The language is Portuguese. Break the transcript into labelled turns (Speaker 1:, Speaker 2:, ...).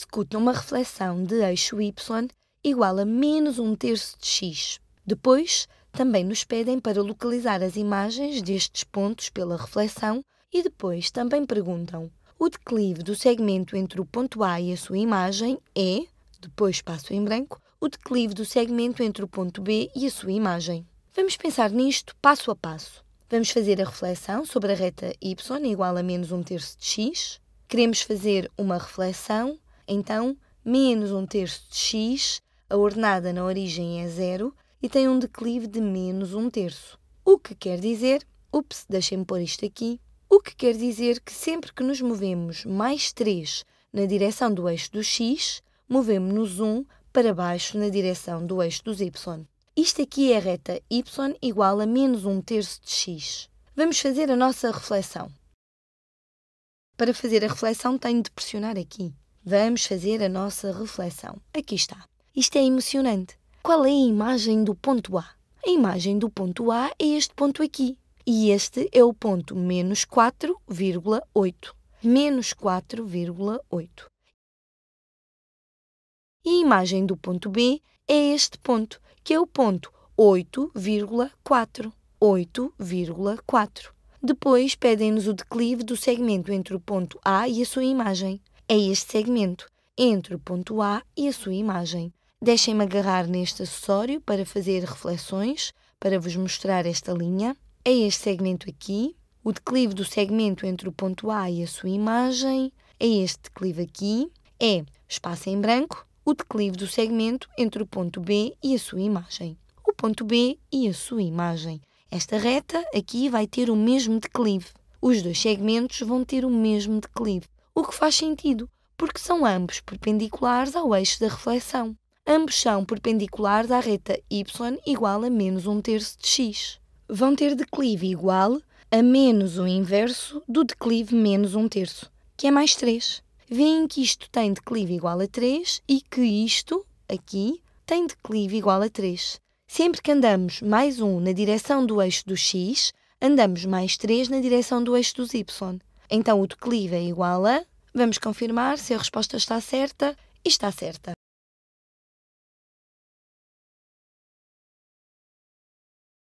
Speaker 1: executa uma reflexão de eixo y igual a menos um terço de x. Depois, também nos pedem para localizar as imagens destes pontos pela reflexão e depois também perguntam: o declive do segmento entre o ponto A e a sua imagem é, depois passo em branco, o declive do segmento entre o ponto B e a sua imagem. Vamos pensar nisto passo a passo. Vamos fazer a reflexão sobre a reta y igual a menos um terço de x. Queremos fazer uma reflexão então, menos um terço de x, a ordenada na origem é zero e tem um declive de menos um terço. O que quer dizer, ups, deixem-me pôr isto aqui, o que quer dizer que sempre que nos movemos mais 3 na direção do eixo do x, movemos-nos 1 para baixo na direção do eixo dos y. Isto aqui é a reta y igual a menos 1 terço de x. Vamos fazer a nossa reflexão. Para fazer a reflexão tenho de pressionar aqui. Vamos fazer a nossa reflexão. Aqui está. Isto é emocionante. Qual é a imagem do ponto A? A imagem do ponto A é este ponto aqui. E este é o ponto menos 4,8. Menos 4,8. E a imagem do ponto B é este ponto, que é o ponto 8,4. 8,4. Depois pedem-nos o declive do segmento entre o ponto A e a sua imagem. É este segmento, entre o ponto A e a sua imagem. Deixem-me agarrar neste acessório para fazer reflexões, para vos mostrar esta linha. É este segmento aqui, o declive do segmento entre o ponto A e a sua imagem. É este declive aqui. É espaço em branco, o declive do segmento entre o ponto B e a sua imagem. O ponto B e a sua imagem. Esta reta aqui vai ter o mesmo declive. Os dois segmentos vão ter o mesmo declive o que faz sentido, porque são ambos perpendiculares ao eixo da reflexão. Ambos são perpendiculares à reta y igual a menos 1 terço de x. Vão ter declive igual a menos o inverso do declive menos 1 terço, que é mais 3. Veem que isto tem declive igual a 3 e que isto, aqui, tem declive igual a 3. Sempre que andamos mais 1 na direção do eixo do x, andamos mais 3 na direção do eixo dos y. Então o declive é igual a. Vamos confirmar se a resposta está certa e está certa.